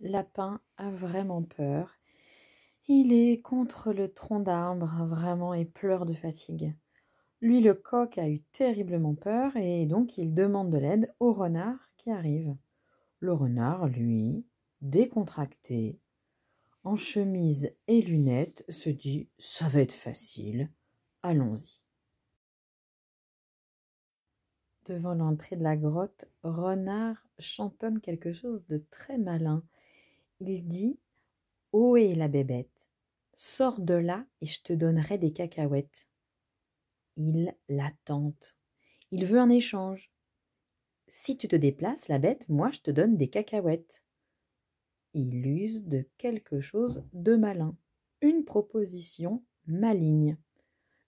Lapin a vraiment peur. Il est contre le tronc d'arbre, vraiment, et pleure de fatigue. Lui, le coq, a eu terriblement peur, et donc il demande de l'aide au renard qui arrive. Le renard, lui, décontracté, en chemise et lunettes, se dit Ça va être facile, allons-y. Devant l'entrée de la grotte, Renard chantonne quelque chose de très malin il dit Ohé la bébête, sors de là et je te donnerai des cacahuètes. Il la tente. Il veut un échange. Si tu te déplaces, la bête, moi je te donne des cacahuètes. Il use de quelque chose de malin, une proposition maligne.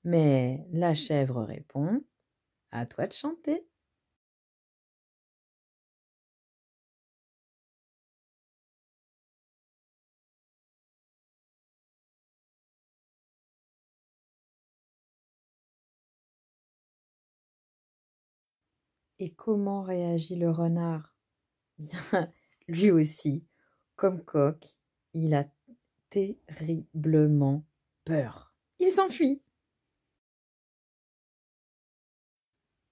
Mais la chèvre répond À toi de chanter. Et comment réagit le renard eh Bien, lui aussi, comme coq, il a terriblement peur. Il s'enfuit.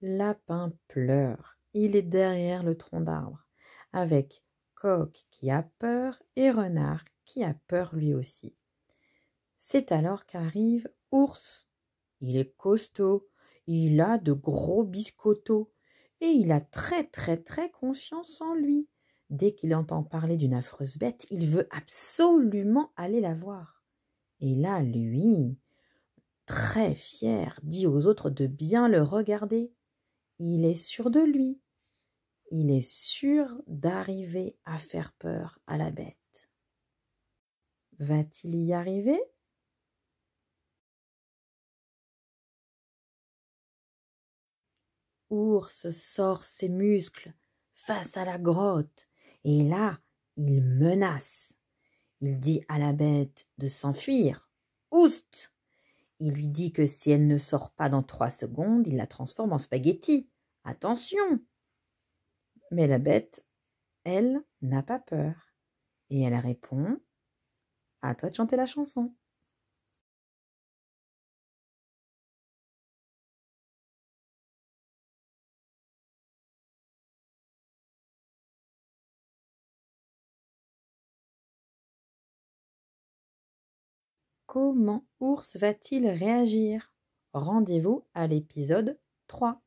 Lapin pleure. Il est derrière le tronc d'arbre, avec coq qui a peur et renard qui a peur lui aussi. C'est alors qu'arrive ours. Il est costaud, il a de gros biscottos, et il a très très très confiance en lui. Dès qu'il entend parler d'une affreuse bête, il veut absolument aller la voir. Et là, lui, très fier, dit aux autres de bien le regarder. Il est sûr de lui. Il est sûr d'arriver à faire peur à la bête. Va-t-il y arriver ours sort ses muscles face à la grotte, et là il menace. Il dit à la bête de s'enfuir. Oust Il lui dit que si elle ne sort pas dans trois secondes, il la transforme en spaghetti. Attention Mais la bête, elle, n'a pas peur. Et elle répond À toi de chanter la chanson. Comment Ours va-t-il réagir Rendez-vous à l'épisode 3.